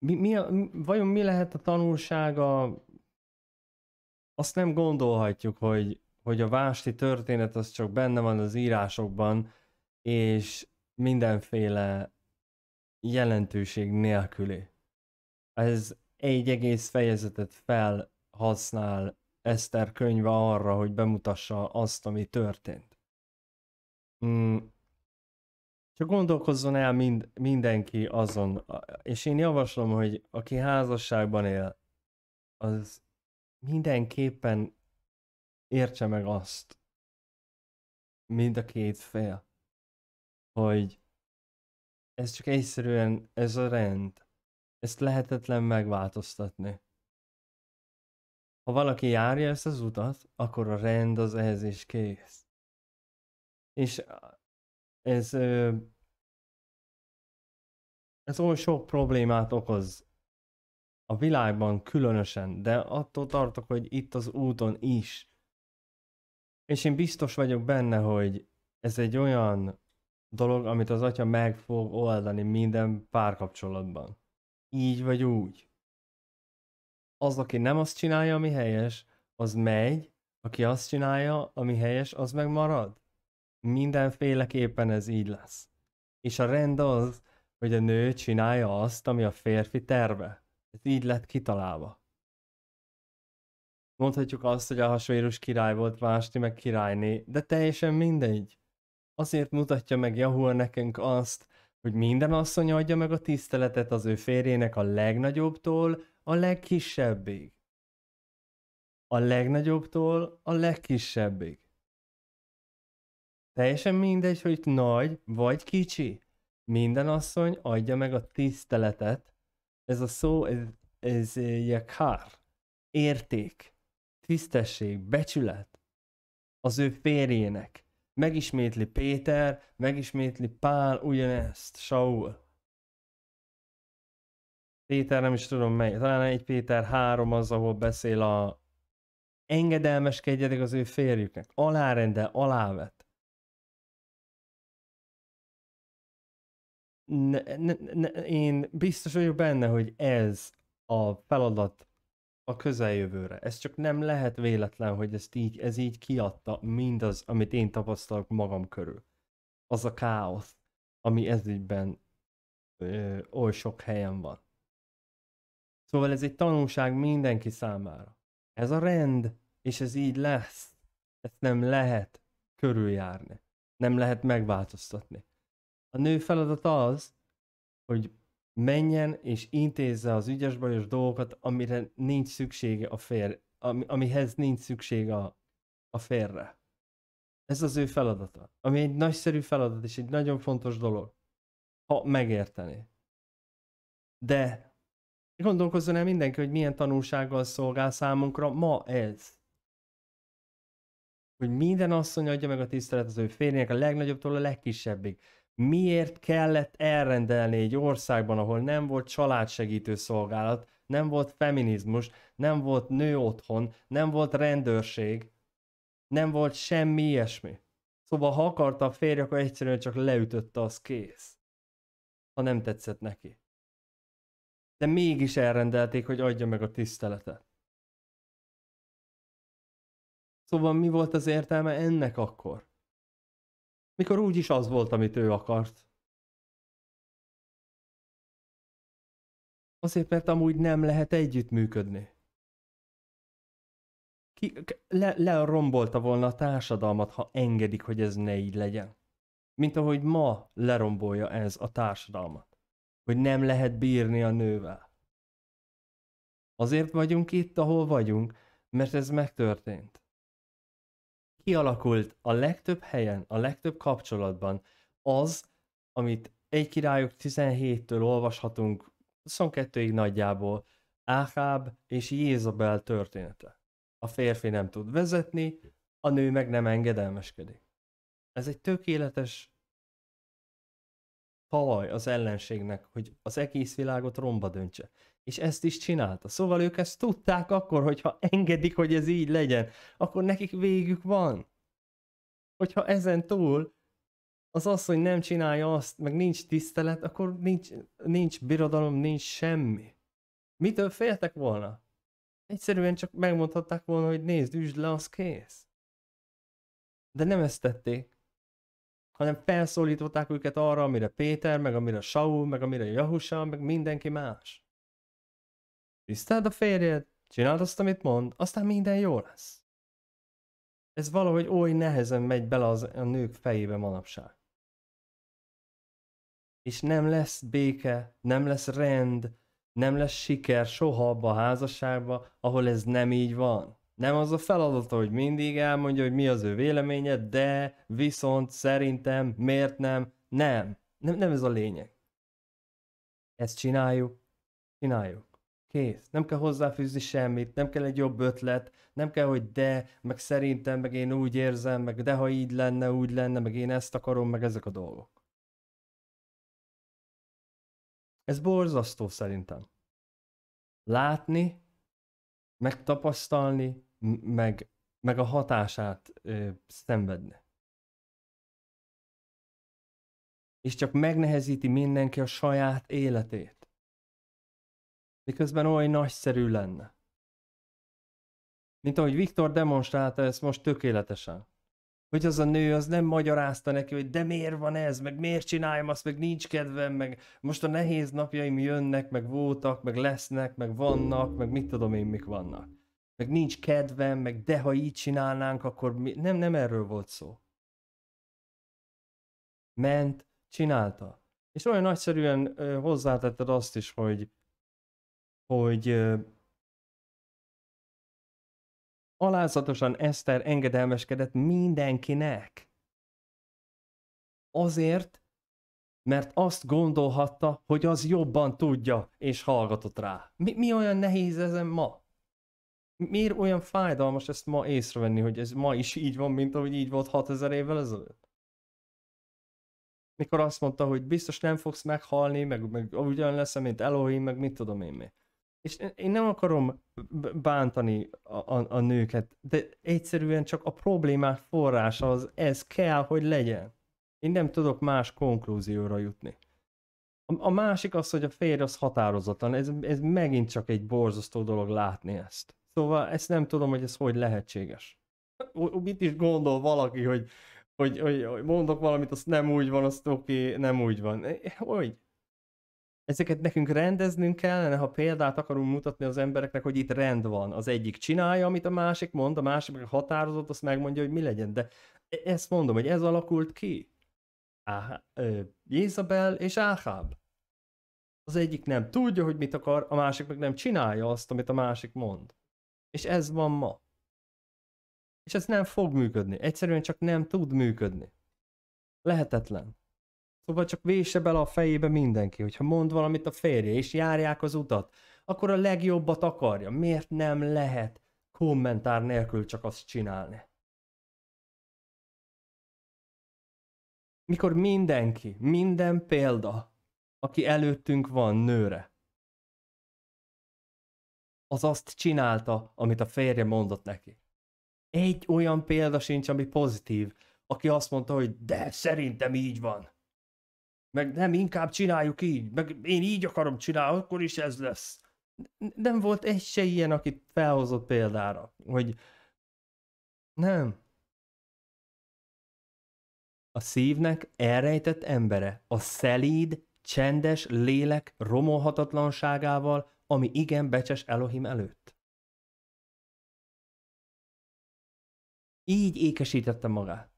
mi, mi, a, vajon mi lehet a tanulsága? Azt nem gondolhatjuk, hogy, hogy a vásti történet az csak benne van az írásokban, és mindenféle jelentőség nélküli. Ez egy egész fejezetet felhasznál Eszter könyve arra, hogy bemutassa azt, ami történt. Mm, csak gondolkozzon el mind, mindenki azon, és én javaslom, hogy aki házasságban él, az mindenképpen értse meg azt, mind a két fél, hogy ez csak egyszerűen ez a rend, ezt lehetetlen megváltoztatni. Ha valaki járja ezt az utat, akkor a rend az ehhez is kész. És ez ez oly sok problémát okoz a világban különösen, de attól tartok, hogy itt az úton is. És én biztos vagyok benne, hogy ez egy olyan dolog, amit az atya meg fog oldani minden párkapcsolatban. Így vagy úgy. Az, aki nem azt csinálja, ami helyes, az megy, aki azt csinálja, ami helyes, az megmarad mindenféleképpen ez így lesz. És a rend az, hogy a nő csinálja azt, ami a férfi terve. Ez így lett kitalálva. Mondhatjuk azt, hogy a hasvérus király volt Vásti meg királyné, de teljesen mindegy. Azért mutatja meg Jahua nekünk azt, hogy minden asszony adja meg a tiszteletet az ő férjének a legnagyobbtól a legkisebbig. A legnagyobbtól a legkisebbig. Teljesen mindegy, hogy nagy vagy kicsi. Minden asszony adja meg a tiszteletet. Ez a szó, ez, ez jakár. Érték, tisztesség, becsület az ő férjének. Megismétli Péter, megismétli Pál ugyanezt, Saul. Péter nem is tudom mely, talán egy Péter három az, ahol beszél a engedelmeskedjetek az ő férjüknek, alárendel, alávet. ne, ne, ne, én biztos vagyok benne, hogy ez a feladat a közeljövőre. Ez csak nem lehet véletlen, hogy ezt így, ez így kiadta mindaz, amit én tapasztalok magam körül. Az a káosz, ami ezügyben ö, oly sok helyen van. Szóval ez egy tanulság mindenki számára. Ez a rend, és ez így lesz. Ezt nem lehet körüljárni. Nem lehet megváltoztatni. A nő feladata az, hogy menjen és intézze az ügyes bajos dolgokat, amire nincs szüksége a fér, ami, amihez nincs szüksége a, a férre. Ez az ő feladata. Ami egy nagyszerű feladat, és egy nagyon fontos dolog. Ha megérteni. De gondolkozzon el mindenki, hogy milyen tanulsággal szolgál számunkra ma ez. Hogy minden asszony adja meg a tisztelet az ő férjének a legnagyobbtól a legkisebbig miért kellett elrendelni egy országban, ahol nem volt családsegítő szolgálat, nem volt feminizmus, nem volt nő otthon, nem volt rendőrség, nem volt semmi ilyesmi. Szóval ha akarta a férj, akkor egyszerűen csak leütötte, az kész. Ha nem tetszett neki. De mégis elrendelték, hogy adja meg a tiszteletet. Szóval mi volt az értelme ennek akkor? Mikor úgyis az volt, amit ő akart. Azért, mert amúgy nem lehet együttműködni. Ki, le, le rombolta volna a társadalmat, ha engedik, hogy ez ne így legyen. Mint ahogy ma lerombolja ez a társadalmat. Hogy nem lehet bírni a nővel. Azért vagyunk itt, ahol vagyunk, mert ez megtörtént kialakult a legtöbb helyen, a legtöbb kapcsolatban az, amit egy királyok 17-től olvashatunk 22-ig nagyjából, Áháb és Jézabel története. A férfi nem tud vezetni, a nő meg nem engedelmeskedik. Ez egy tökéletes talaj az ellenségnek, hogy az egész világot romba döntse és ezt is csinálta. Szóval ők ezt tudták akkor, hogyha engedik, hogy ez így legyen, akkor nekik végük van. Hogyha ezen túl az hogy nem csinálja azt, meg nincs tisztelet, akkor nincs, nincs birodalom, nincs semmi. Mitől féltek volna? Egyszerűen csak megmondhatták volna, hogy nézd, üsd le, az kész. De nem ezt tették, hanem felszólították őket arra, amire Péter, meg amire Saul, meg amire Jahusa, meg mindenki más. Tiszteld a férjed, csináld azt, amit mond, aztán minden jó lesz. Ez valahogy oly nehezen megy bele az, a nők fejébe manapság. És nem lesz béke, nem lesz rend, nem lesz siker soha abba a házasságba, ahol ez nem így van. Nem az a feladata, hogy mindig elmondja, hogy mi az ő véleménye, de viszont szerintem miért nem, nem. Nem, nem ez a lényeg. Ezt csináljuk, csináljuk. Kész. Nem kell hozzáfűzni semmit, nem kell egy jobb ötlet, nem kell, hogy de, meg szerintem, meg én úgy érzem, meg de ha így lenne, úgy lenne, meg én ezt akarom, meg ezek a dolgok. Ez borzasztó szerintem. Látni, megtapasztalni, meg, meg a hatását ö, szenvedni. És csak megnehezíti mindenki a saját életét miközben oly nagyszerű lenne. Mint ahogy Viktor demonstrálta ezt most tökéletesen. Hogy az a nő az nem magyarázta neki, hogy de miért van ez, meg miért csináljam azt, meg nincs kedvem, meg most a nehéz napjaim jönnek, meg voltak, meg lesznek, meg vannak, meg mit tudom én mik vannak. Meg nincs kedvem, meg de ha így csinálnánk, akkor mi... nem, nem erről volt szó. Ment, csinálta. És olyan nagyszerűen hozzátetted azt is, hogy hogy alázatosan Eszter engedelmeskedett mindenkinek. Azért, mert azt gondolhatta, hogy az jobban tudja, és hallgatott rá. Mi, mi olyan nehéz ezen ma? Miért olyan fájdalmas ezt ma észrevenni, hogy ez ma is így van, mint ahogy így volt 6000 évvel ezelőtt? Mikor azt mondta, hogy biztos nem fogsz meghalni, meg, meg ugyan leszem, mint Elohim, meg mit tudom én mi. És én nem akarom bántani a, a, a nőket, de egyszerűen csak a problémák forrása az ez kell, hogy legyen. Én nem tudok más konklúzióra jutni. A, a másik az, hogy a férj az határozatlan, ez, ez megint csak egy borzasztó dolog látni ezt. Szóval ezt nem tudom, hogy ez hogy lehetséges. Mit is gondol valaki, hogy, hogy, hogy mondok valamit, azt nem úgy van, azt oké, okay, nem úgy van. E, hogy? ezeket nekünk rendeznünk kellene, ha példát akarunk mutatni az embereknek, hogy itt rend van. Az egyik csinálja, amit a másik mond, a másik meg határozott, azt megmondja, hogy mi legyen. De e, ezt mondom, hogy ez alakult ki. Jézabel és Áháb. Az egyik nem tudja, hogy mit akar, a másik meg nem csinálja azt, amit a másik mond. És ez van ma. És ez nem fog működni. Egyszerűen csak nem tud működni. Lehetetlen. Szóval csak vése bele a fejébe mindenki, hogyha mond valamit a férje, és járják az utat, akkor a legjobbat akarja. Miért nem lehet kommentár nélkül csak azt csinálni? Mikor mindenki, minden példa, aki előttünk van nőre, az azt csinálta, amit a férje mondott neki. Egy olyan példa sincs, ami pozitív, aki azt mondta, hogy de szerintem így van meg nem, inkább csináljuk így, meg én így akarom csinálni, akkor is ez lesz. Nem volt egy se ilyen, akit felhozott példára, hogy nem. A szívnek elrejtett embere, a szelíd, csendes lélek romolhatatlanságával, ami igen becses Elohim előtt. Így ékesítette magát.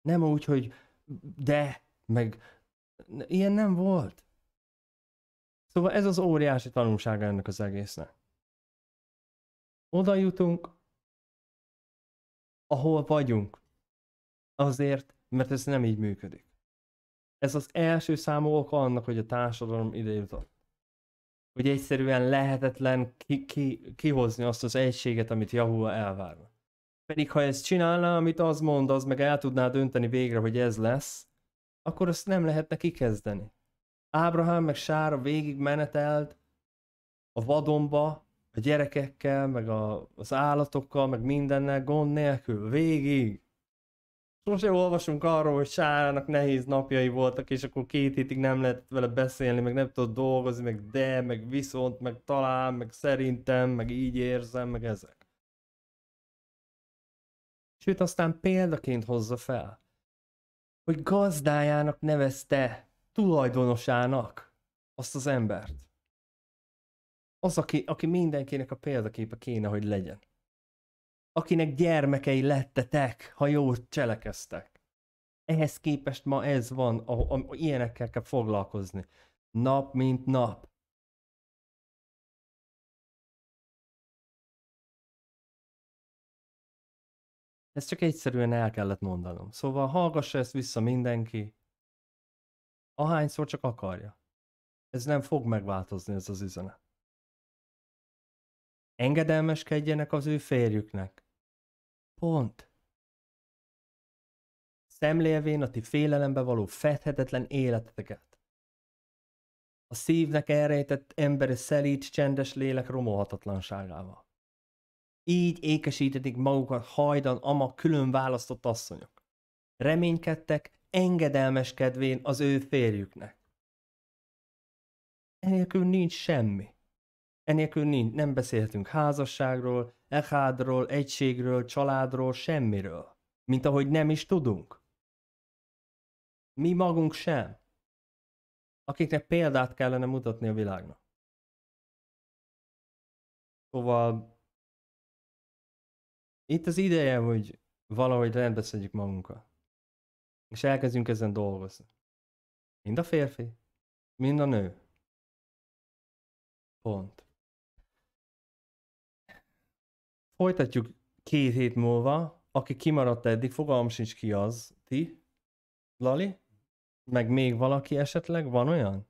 Nem úgy, hogy de, meg ilyen nem volt. Szóval ez az óriási tanulsága ennek az egésznek. Oda jutunk, ahol vagyunk. Azért, mert ez nem így működik. Ez az első számú oka annak, hogy a társadalom ide jutott. Hogy egyszerűen lehetetlen ki, ki, kihozni azt az egységet, amit Yahoo elvárna. Pedig ha ezt csinálná, amit az mond, az meg el tudná dönteni végre, hogy ez lesz, akkor azt nem lehetne kikezdeni. Ábrahám meg Sára végig menetelt a vadonba, a gyerekekkel, meg a, az állatokkal, meg mindennel gond nélkül, végig. Sose olvasunk arról, hogy Sárának nehéz napjai voltak, és akkor két hétig nem lehetett vele beszélni, meg nem tudott dolgozni, meg de, meg viszont, meg talán, meg szerintem, meg így érzem, meg ezek. Sőt, aztán példaként hozza fel hogy gazdájának nevezte, tulajdonosának azt az embert. Az, aki, aki mindenkinek a példaképe kéne, hogy legyen. Akinek gyermekei lettetek, ha jól cselekeztek. Ehhez képest ma ez van, a, a, a, ilyenekkel kell foglalkozni. Nap mint nap. Ezt csak egyszerűen el kellett mondanom. Szóval hallgassa ezt vissza mindenki, ahányszor csak akarja. Ez nem fog megváltozni ez az üzenet. Engedelmeskedjenek az ő férjüknek. Pont. Szemlélvén a ti félelembe való fethetetlen életeteket. A szívnek elrejtett emberi szelíd csendes lélek romolhatatlanságával. Így ékesítették magukat hajdan ama külön választott asszonyok. Reménykedtek, engedelmeskedvén az ő férjüknek. Enélkül nincs semmi. Enélkül nincs, nem beszélhetünk házasságról, echádról, egységről, családról, semmiről. Mint ahogy nem is tudunk. Mi magunk sem. Akiknek példát kellene mutatni a világnak. Szóval itt az ideje, hogy valahogy rendbe szedjük magunkat. És elkezdjünk ezen dolgozni. Mind a férfi, mind a nő. Pont. Folytatjuk két hét múlva, aki kimaradt eddig, fogalm sincs ki az, ti, Lali, meg még valaki esetleg, van olyan?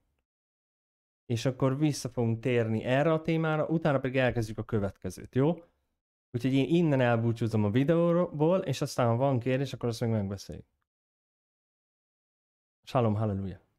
És akkor vissza fogunk térni erre a témára, utána pedig elkezdjük a következőt, jó? Úgyhogy én innen elbúcsúzom a videóból, és aztán ha van kérdés, akkor azt meg megbeszéljük. Shalom, halleluja!